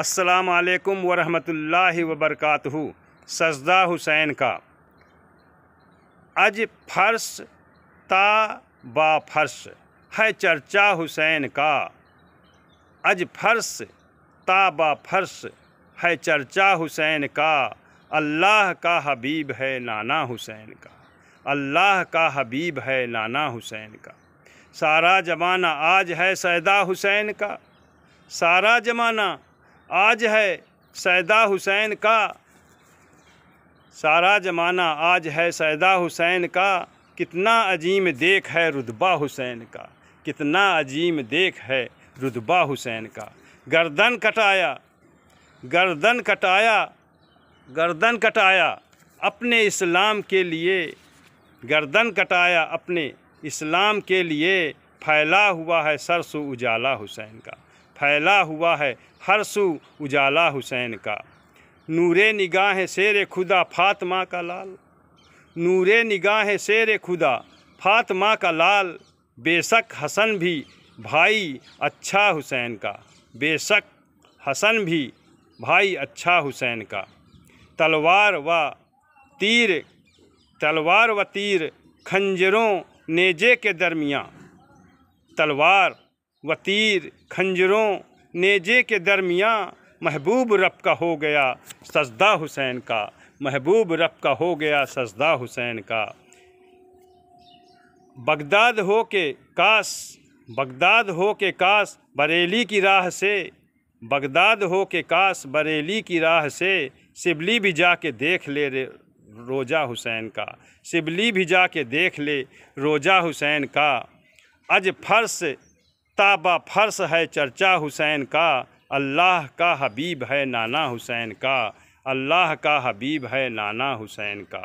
असलकम वरहमल वबरक सजदा हुसैन का अज फर्श ता बा फर्श है चर्चा हुसैन का अज फर्श ता बा फर्श है चर्चा हुसैन का अल्लाह का हबीब है नाना हुसैन का अल्लाह का हबीब है नाना हुसैन का सारा जमाना आज है सैदा हुसैन का सारा जमाना आज है सैदा हुसैन का सारा ज़माना आज है सैदा हुसैन का कितना अजीम देख है रुतबा हुसैन का कितना अजीम देख है रुतबा हुसैन का गर्दन कटाया गर्दन कटाया गर्दन कटाया अपने इस्लाम के लिए गर्दन कटाया अपने इस्लाम के लिए फैला हुआ है सरसो उजाला हुसैन का फैला हुआ है हर सू उजाला हुसैन का नूरे निगाह शेर खुदा फातमा का लाल नूरे निगाह शेर खुदा फातमा का लाल बेशक हसन भी भाई अच्छा हुसैन का बेशक हसन भी भाई अच्छा हुसैन का तलवार व तीर तलवार व तीर खंजरों नेजे के दरमियाँ तलवार व तीर खंजरों नेजे के दरमियाँ महबूब रब का हो गया सजदा हुसैन का महबूब रब का हो गया सजदा हुसैन का बगदाद हो के काश बगदाद हो के काश बरेली की राह से बगदाद हो के काश बरेली की राह से सिबली भी जा के देख ले रे रोजा हुसैन का सिबली भी जा के देख ले रोजा हुसैन का अज फर्श तख्ता बा फर्श है चर्चा हुसैन का अल्लाह का हबीब है नाना हुसैन का अल्लाह का हबीब है नाना हुसैन का